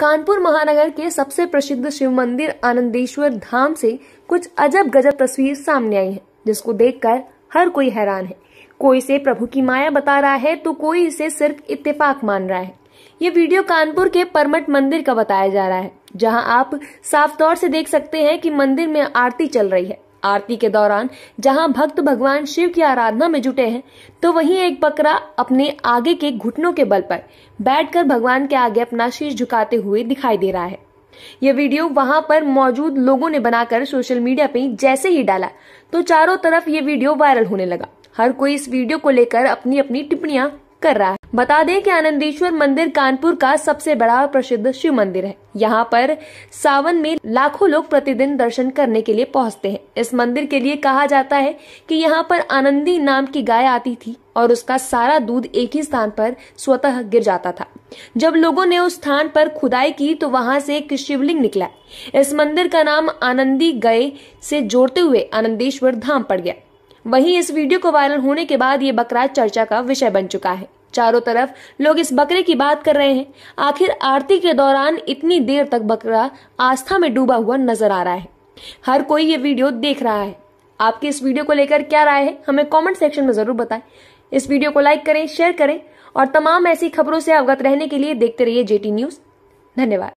कानपुर महानगर के सबसे प्रसिद्ध शिव मंदिर आनंदेश्वर धाम से कुछ अजब गजब तस्वीर सामने आई है जिसको देखकर हर कोई हैरान है कोई इसे प्रभु की माया बता रहा है तो कोई इसे सिर्फ इत्तेफाक मान रहा है ये वीडियो कानपुर के परमट मंदिर का बताया जा रहा है जहां आप साफ तौर से देख सकते हैं कि मंदिर में आरती चल रही है आरती के दौरान जहां भक्त भगवान शिव की आराधना में जुटे हैं तो वहीं एक बकरा अपने आगे के घुटनों के बल पर बैठकर भगवान के आगे अपना शीश झुकाते हुए दिखाई दे रहा है यह वीडियो वहां पर मौजूद लोगों ने बनाकर सोशल मीडिया पे जैसे ही डाला तो चारों तरफ ये वीडियो वायरल होने लगा हर कोई इस वीडियो को लेकर अपनी अपनी टिप्पणियां कर रहा है बता दें कि आनंदेश्वर मंदिर कानपुर का सबसे बड़ा प्रसिद्ध शिव मंदिर है यहाँ पर सावन में लाखों लोग प्रतिदिन दर्शन करने के लिए पहुँचते हैं इस मंदिर के लिए कहा जाता है कि यहाँ पर आनंदी नाम की गाय आती थी और उसका सारा दूध एक ही स्थान पर स्वतः गिर जाता था जब लोगों ने उस स्थान पर खुदाई की तो वहां से एक शिवलिंग निकला इस मंदिर का नाम आनंदी गए से जोड़ते हुए आनंदेश्वर धाम पड़ गया वहीं इस वीडियो को वायरल होने के बाद ये बकरा चर्चा का विषय बन चुका है चारों तरफ लोग इस बकरे की बात कर रहे हैं आखिर आरती के दौरान इतनी देर तक बकरा आस्था में डूबा हुआ नजर आ रहा है हर कोई ये वीडियो देख रहा है आपकी इस वीडियो को लेकर क्या राय है हमें कमेंट सेक्शन में जरूर बताएं इस वीडियो को लाइक करें शेयर करें और तमाम ऐसी खबरों से अवगत रहने के लिए देखते रहिए जेटी न्यूज धन्यवाद